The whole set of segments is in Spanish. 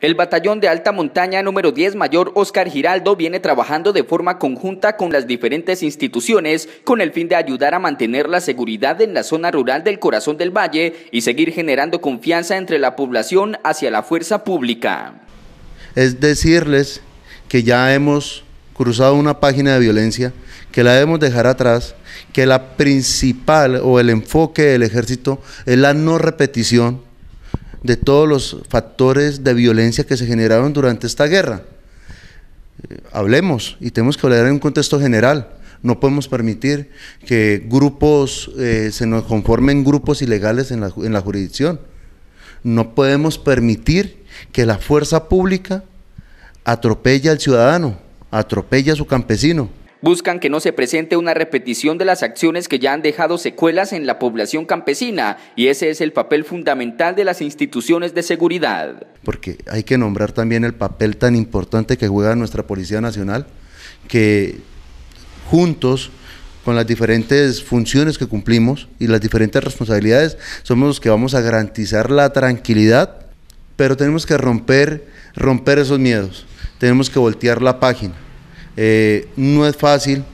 El batallón de alta montaña número 10 mayor Oscar Giraldo viene trabajando de forma conjunta con las diferentes instituciones con el fin de ayudar a mantener la seguridad en la zona rural del corazón del valle y seguir generando confianza entre la población hacia la fuerza pública. Es decirles que ya hemos cruzado una página de violencia, que la debemos dejar atrás, que la principal o el enfoque del ejército es la no repetición de todos los factores de violencia que se generaron durante esta guerra. Eh, hablemos y tenemos que hablar en un contexto general. No podemos permitir que grupos, eh, se nos conformen grupos ilegales en la, en la jurisdicción. No podemos permitir que la fuerza pública atropelle al ciudadano, atropelle a su campesino, buscan que no se presente una repetición de las acciones que ya han dejado secuelas en la población campesina y ese es el papel fundamental de las instituciones de seguridad. Porque hay que nombrar también el papel tan importante que juega nuestra Policía Nacional, que juntos con las diferentes funciones que cumplimos y las diferentes responsabilidades, somos los que vamos a garantizar la tranquilidad, pero tenemos que romper, romper esos miedos, tenemos que voltear la página. Eh, no es fácil,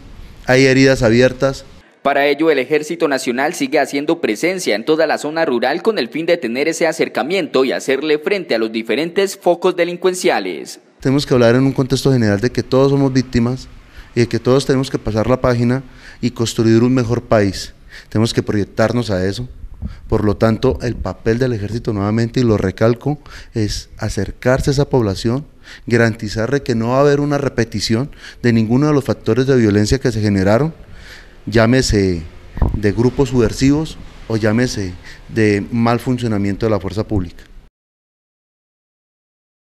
hay heridas abiertas, para ello, el Ejército Nacional sigue haciendo presencia en toda la zona rural con el fin de tener ese acercamiento y hacerle frente a los diferentes focos delincuenciales. Tenemos que hablar en un contexto general de que todos somos víctimas y de que todos tenemos que pasar la página y construir un mejor país. Tenemos que proyectarnos a eso, por lo tanto, el papel del ejército, nuevamente, y lo recalco, es acercarse a esa población, garantizarle que no va a haber una repetición de ninguno de los factores de violencia que se generaron, llámese de grupos subversivos o llámese de mal funcionamiento de la fuerza pública.